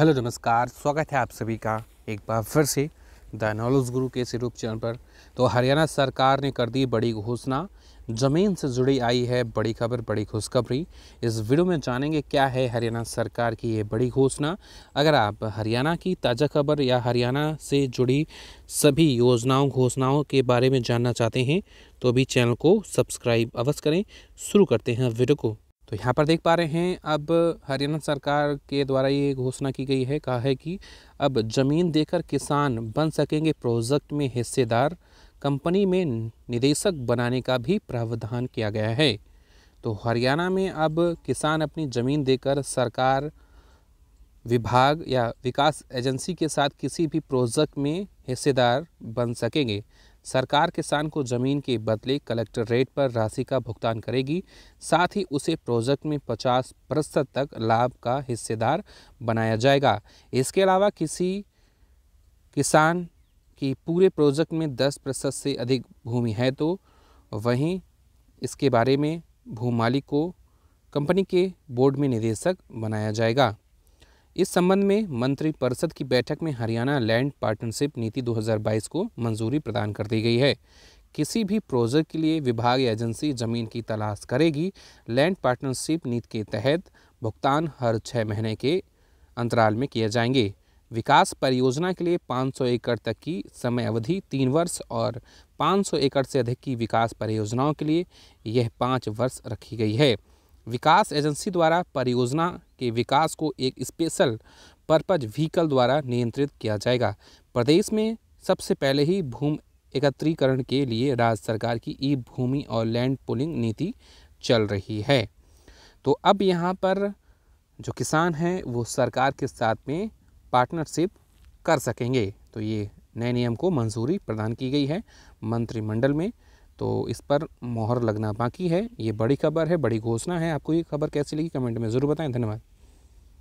hello नमस्कार स्वागत है आप सभी का एक बार फिर से द नॉलेज गुरु के इस यूट्यूब चैनल पर तो हरियाणा सरकार ने कर दी बड़ी घोषणा ज़मीन से जुड़ी आई है बड़ी खबर बड़ी खुशखबरी इस वीडियो में जानेंगे क्या है हरियाणा सरकार की ये बड़ी घोषणा अगर आप हरियाणा की ताज़ा खबर या हरियाणा से जुड़ी सभी योजनाओं घोषणाओं के बारे में जानना चाहते हैं तो अभी चैनल को सब्सक्राइब अवश्य करें शुरू करते हैं वीडियो को तो यहाँ पर देख पा रहे हैं अब हरियाणा सरकार के द्वारा ये घोषणा की गई है कहा है कि अब ज़मीन देकर किसान बन सकेंगे प्रोजेक्ट में हिस्सेदार कंपनी में निदेशक बनाने का भी प्रावधान किया गया है तो हरियाणा में अब किसान अपनी ज़मीन देकर सरकार विभाग या विकास एजेंसी के साथ किसी भी प्रोजेक्ट में हिस्सेदार बन सकेंगे सरकार किसान को ज़मीन के बदले कलेक्टर रेट पर राशि का भुगतान करेगी साथ ही उसे प्रोजेक्ट में 50 प्रतिशत तक लाभ का हिस्सेदार बनाया जाएगा इसके अलावा किसी किसान की पूरे प्रोजेक्ट में 10 प्रतिशत से अधिक भूमि है तो वहीं इसके बारे में भूमालिक को कंपनी के बोर्ड में निदेशक बनाया जाएगा इस संबंध में मंत्री परिषद की बैठक में हरियाणा लैंड पार्टनरशिप नीति 2022 को मंजूरी प्रदान कर दी गई है किसी भी प्रोजेक्ट के लिए विभाग या एजेंसी जमीन की तलाश करेगी लैंड पार्टनरशिप नीति के तहत भुगतान हर छः महीने के अंतराल में किए जाएंगे विकास परियोजना के लिए 500 एकड़ तक की समय अवधि तीन वर्ष और 500 एकड़ से अधिक की विकास परियोजनाओं के लिए यह पाँच वर्ष रखी गई है विकास एजेंसी द्वारा परियोजना के विकास को एक स्पेशल पर्पज व्हीकल द्वारा नियंत्रित किया जाएगा प्रदेश में सबसे पहले ही भूमि एकत्रीकरण के लिए राज्य सरकार की ई भूमि और लैंड पुलिंग नीति चल रही है तो अब यहाँ पर जो किसान हैं वो सरकार के साथ में पार्टनरशिप कर सकेंगे तो ये नए नियम को मंजूरी प्रदान की गई है मंत्रिमंडल में तो इस पर मोहर लगना बाकी है ये बड़ी खबर है बड़ी घोषणा है आपको ये खबर कैसी लगी कमेंट में ज़रूर बताएं धन्यवाद